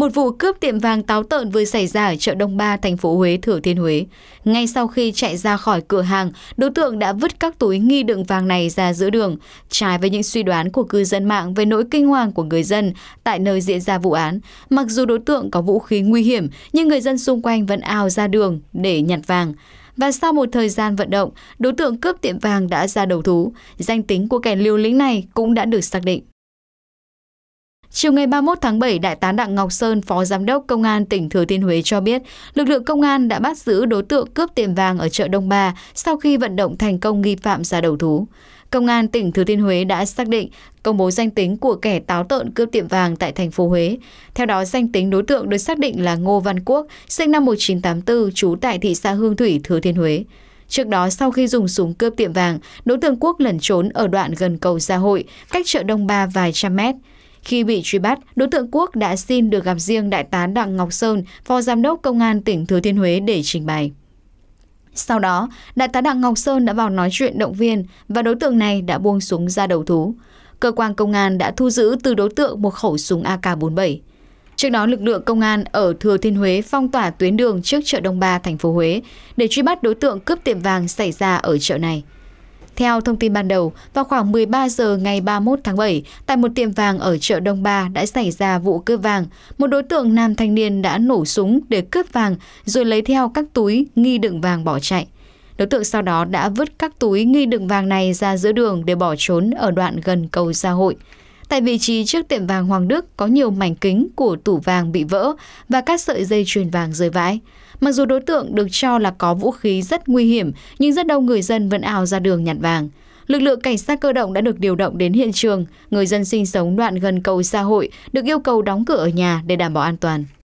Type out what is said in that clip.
Một vụ cướp tiệm vàng táo tợn vừa xảy ra ở chợ Đông Ba, thành phố Huế, Thừa Thiên Huế. Ngay sau khi chạy ra khỏi cửa hàng, đối tượng đã vứt các túi nghi đựng vàng này ra giữa đường, trái với những suy đoán của cư dân mạng về nỗi kinh hoàng của người dân tại nơi diễn ra vụ án. Mặc dù đối tượng có vũ khí nguy hiểm, nhưng người dân xung quanh vẫn ao ra đường để nhặt vàng và sau một thời gian vận động, đối tượng cướp tiệm vàng đã ra đầu thú. Danh tính của kẻ liều lĩnh này cũng đã được xác định. Chiều ngày 31 tháng 7, Đại tá Đặng Ngọc Sơn, Phó Giám đốc Công an tỉnh Thừa Thiên Huế cho biết, lực lượng công an đã bắt giữ đối tượng cướp tiệm vàng ở chợ Đông Ba sau khi vận động thành công nghi phạm ra đầu thú. Công an tỉnh Thừa Thiên Huế đã xác định công bố danh tính của kẻ táo tợn cướp tiệm vàng tại thành phố Huế. Theo đó, danh tính đối tượng được xác định là Ngô Văn Quốc, sinh năm 1984, trú tại thị xã Hương Thủy, Thừa Thiên Huế. Trước đó, sau khi dùng súng cướp tiệm vàng, đối tượng Quốc lẩn trốn ở đoạn gần cầu gia hội, cách chợ Đông Ba vài trăm mét khi bị truy bắt đối tượng quốc đã xin được gặp riêng đại tá đặng ngọc sơn phó giám đốc công an tỉnh thừa thiên huế để trình bày sau đó đại tá đặng ngọc sơn đã vào nói chuyện động viên và đối tượng này đã buông súng ra đầu thú cơ quan công an đã thu giữ từ đối tượng một khẩu súng ak 47 Trước đó, lực lượng công an ở Thừa Thiên Huế phong tỏa tuyến đường trước chợ Đông Ba, thành phố Huế để truy bắt đối tượng cướp tiệm vàng xảy ra ở chợ này. Theo thông tin ban đầu, vào khoảng 13 giờ ngày 31 tháng 7, tại một tiệm vàng ở chợ Đông Ba đã xảy ra vụ cướp vàng. Một đối tượng nam thanh niên đã nổ súng để cướp vàng rồi lấy theo các túi nghi đựng vàng bỏ chạy. Đối tượng sau đó đã vứt các túi nghi đựng vàng này ra giữa đường để bỏ trốn ở đoạn gần cầu Gia hội. Tại vị trí trước tiệm vàng Hoàng Đức có nhiều mảnh kính của tủ vàng bị vỡ và các sợi dây chuyền vàng rơi vãi. Mặc dù đối tượng được cho là có vũ khí rất nguy hiểm, nhưng rất đông người dân vẫn ảo ra đường nhặt vàng. Lực lượng cảnh sát cơ động đã được điều động đến hiện trường. Người dân sinh sống đoạn gần cầu xã hội được yêu cầu đóng cửa ở nhà để đảm bảo an toàn.